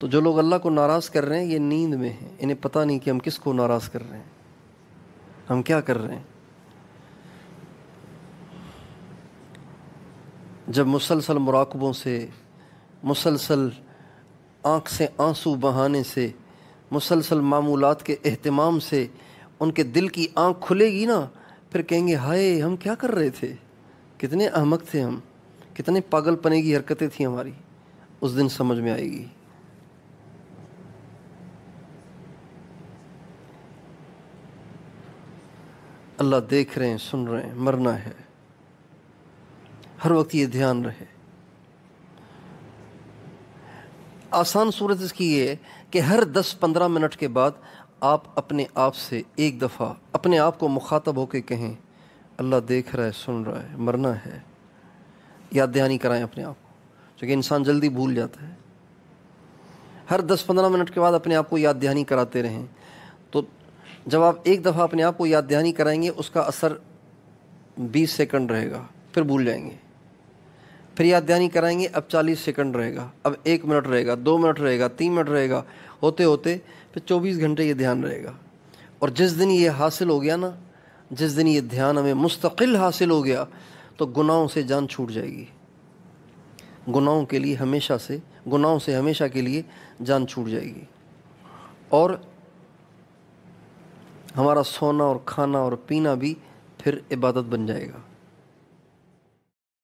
तो जो लोग अल्लाह को नाराज़ कर रहे हैं ये नींद में हैं इन्हें पता नहीं कि हम किस को नाराज़ कर रहे हैं हम क्या कर रहे हैं जब मुसलसल मुराकबों से मुसलसल आँख से आंसू बहाने से मुसलसल मामूलात के अहतमाम से उनके दिल की आँख खुलेगी ना फिर कहेंगे हाय हम क्या कर रहे थे कितने अहमक थे हम कितने पागलपने की हरकतें थी हमारी उस दिन समझ में आएगी अल्लाह देख रहे हैं सुन रहे हैं मरना है हर वक्त ये ध्यान रहे आसान सूरत इसकी ये है कि हर 10-15 मिनट के बाद आप अपने आप से एक दफ़ा अपने आप को मुखातब होकर कहें अल्लाह देख रहा है सुन रहा है मरना है याद दहानी कराएं अपने आप को क्योंकि इंसान जल्दी भूल जाता है हर 10-15 मिनट के बाद अपने आप को याद दहानी कराते रहें तो जब आप एक दफ़ा अपने आप को याद दहानी कराएंगे उसका असर बीस सेकंड रहेगा फिर भूल जाएंगे फिर याद दहानी कराएंगे अब चालीस सेकंड रहेगा अब एक मिनट रहेगा दो मिनट रहेगा तीन मिनट रहेगा होते होते फिर चौबीस घंटे ये ध्यान रहेगा और जिस दिन ये हासिल हो गया ना जिस दिन ये ध्यान हमें मुस्तकिल हासिल हो गया तो गुनाहों से जान छूट जाएगी गुनाहों के लिए हमेशा से गुनाहों से हमेशा के लिए जान छूट जाएगी और हमारा सोना और खाना और पीना भी फिर इबादत बन जाएगा